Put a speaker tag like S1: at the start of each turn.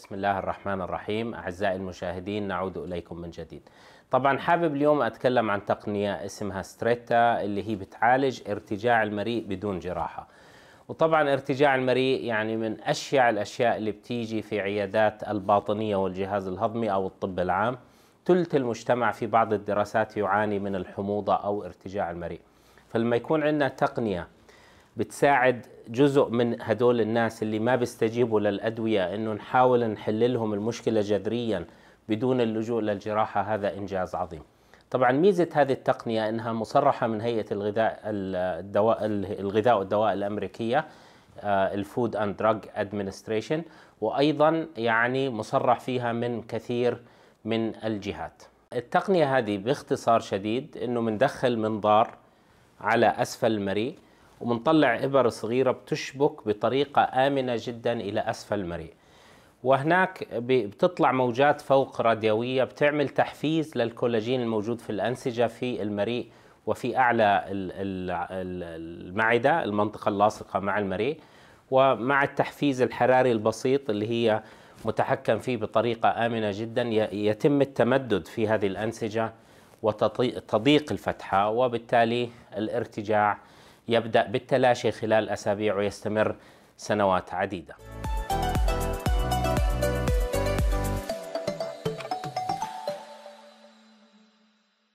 S1: بسم الله الرحمن الرحيم أعزائي المشاهدين نعود إليكم من جديد طبعا حابب اليوم أتكلم عن تقنية اسمها ستريتا اللي هي بتعالج ارتجاع المريء بدون جراحة وطبعا ارتجاع المريء يعني من أشيع الأشياء اللي بتيجي في عيادات الباطنية والجهاز الهضمي أو الطب العام ثلث المجتمع في بعض الدراسات يعاني من الحموضة أو ارتجاع المريء فلما يكون عندنا تقنية بتساعد جزء من هدول الناس اللي ما بيستجيبوا للأدوية إنه نحاول نحل لهم المشكلة جذريا بدون اللجوء للجراحة هذا إنجاز عظيم طبعا ميزة هذه التقنية إنها مصرحة من هيئة الغذاء الدواء الغذاء والدواء الأمريكية الفود اند دراج ادمنستريشن وايضا يعني مصرح فيها من كثير من الجهات التقنيه هذه باختصار شديد انه بندخل منظار على اسفل المريء وبنطلع إبر صغيرة بتشبك بطريقة آمنة جدا إلى أسفل المريء وهناك بتطلع موجات فوق راديوية بتعمل تحفيز للكولاجين الموجود في الأنسجة في المريء وفي أعلى المعدة المنطقة اللاصقة مع المريء ومع التحفيز الحراري البسيط اللي هي متحكم فيه بطريقة آمنة جدا يتم التمدد في هذه الأنسجة وتضيق الفتحة وبالتالي الارتجاع يبدأ بالتلاشي خلال أسابيع ويستمر سنوات عديدة